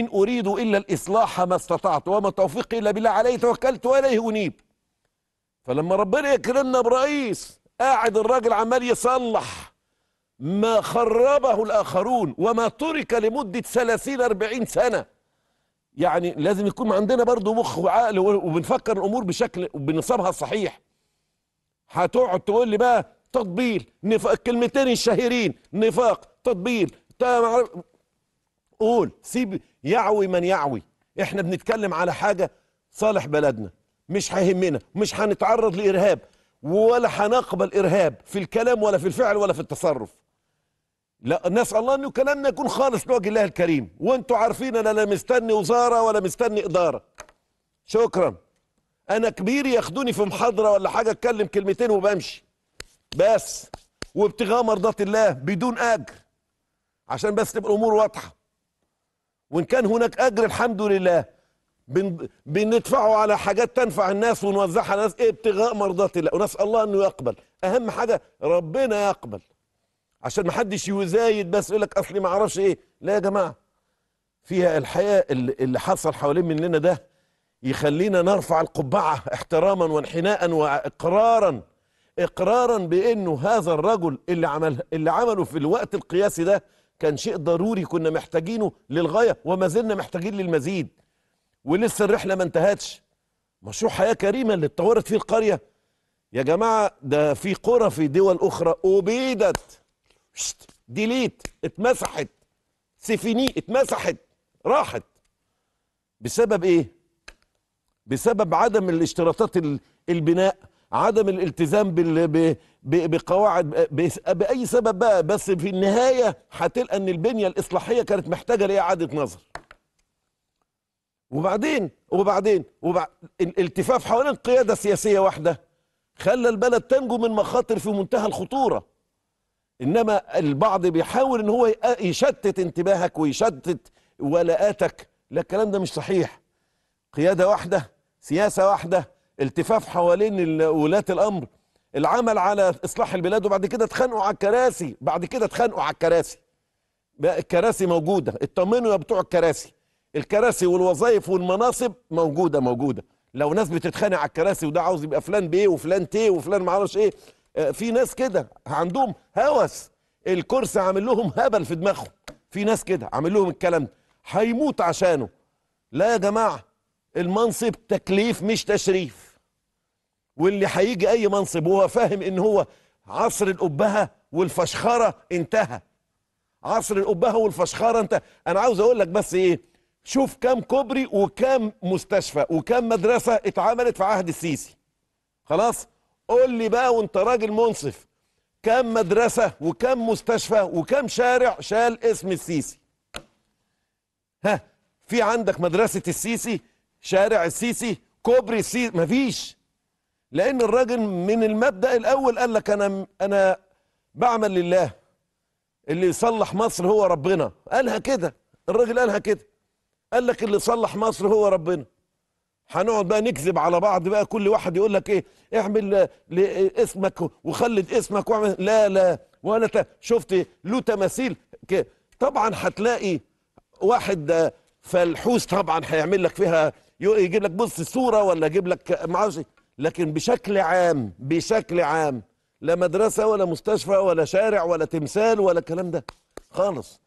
إن أريد إلا الإصلاح ما استطعت وما توفيقي إلا بالله عليه توكلت وإليه أنيب فلما ربنا يكرمنا برئيس قاعد الراجل عمال يصلح ما خربه الآخرون وما ترك لمدة 30 40 سنة يعني لازم يكون عندنا برضه مخ وعقل وبنفكر الأمور بشكل بنصابها الصحيح هتقعد تقول لي بقى تطبيل نفاق الكلمتين الشهيرين نفاق تطبيل قول سيب يعوي من يعوي احنا بنتكلم على حاجة صالح بلدنا مش هيهمنا مش هنتعرض لإرهاب ولا هنقبل إرهاب في الكلام ولا في الفعل ولا في التصرف لا نسأل الله أنه كلامنا يكون خالص لوجه الله الكريم وانتوا عارفين أنا لا مستني وزارة ولا مستني إدارة شكرا أنا كبير ياخدوني في محاضرة ولا حاجة أتكلم كلمتين وبمشي بس وابتغاء مرضات الله بدون أجر عشان بس تبقى الأمور واضحة وإن كان هناك أجر الحمد لله بن بندفعه على حاجات تنفع الناس ونوزعها على الناس إيه، ابتغاء مرضات الله ونسأل الله أنه يقبل أهم حاجة ربنا يقبل عشان ما حدش يزايد بس يقول لك أصلي ما أعرفش إيه لا يا جماعة فيها الحياة اللي حصل حوالين مننا ده يخلينا نرفع القبعة احتراما وانحناء وإقرارا إقرارا بأنه هذا الرجل اللي عمل اللي عمله في الوقت القياسي ده كان شيء ضروري كنا محتاجينه للغايه وما زلنا محتاجين للمزيد ولسه الرحله ما انتهتش مشروع حياه كريمه اللي اتطورت فيه القريه يا جماعه ده في قرى في دول اخرى ابيدت ديليت اتمسحت سيفيني اتمسحت راحت بسبب ايه بسبب عدم الاشتراطات البناء عدم الالتزام بال... بقواعد باي سبب بقى بس في النهايه هتلقى ان البنيه الاصلاحيه كانت محتاجه لاعاده نظر. وبعدين وبعدين وبعد الالتفاف حوالين قياده سياسيه واحده خلى البلد تنجو من مخاطر في منتهى الخطوره. انما البعض بيحاول ان هو يشتت انتباهك ويشتت ولاءاتك، لا الكلام ده مش صحيح. قياده واحده، سياسه واحده، التفاف حوالين ولاة الامر العمل على اصلاح البلاد وبعد كده اتخانقوا على الكراسي بعد كده اتخانقوا على الكراسي الكراسي موجوده اطمنوا يا بتوع الكراسي الكراسي والوظائف والمناصب موجوده موجوده لو ناس بتتخانق على الكراسي وده عاوز يبقى فلان بيه وفلان تي وفلان معرفش ايه آه، في ناس كده عندهم هوس الكرسي عامل لهم هبل في دماغهم في ناس كده عامل لهم الكلام ده هيموت عشانه لا يا جماعه المنصب تكليف مش تشريف واللي هيجي اي منصب وهو فاهم ان هو عصر الابهه والفشخره انتهى عصر الابهه والفشخره انتهى انا عاوز اقول لك بس ايه شوف كام كوبري وكام مستشفى وكام مدرسه اتعملت في عهد السيسي خلاص قول لي بقى وانت راجل منصف كام مدرسه وكام مستشفى وكام شارع شال اسم السيسي ها في عندك مدرسه السيسي شارع السيسي كوبري السيسي مفيش لان الراجل من المبدا الاول قال لك انا انا بعمل لله اللي يصلح مصر هو ربنا قالها كده الراجل قالها كده قال لك اللي صلح مصر هو ربنا هنقعد بقى نكذب على بعض بقى كل واحد يقول لك ايه اعمل لاسمك وخلد اسمك واعمل لا لا وانا شفت له تماثيل طبعا هتلاقي واحد فالحوس طبعا هيعمل لك فيها يجيب لك بص صوره ولا يجيب لك معرفش لكن بشكل عام بشكل عام لا مدرسة ولا مستشفى ولا شارع ولا تمثال ولا الكلام ده خالص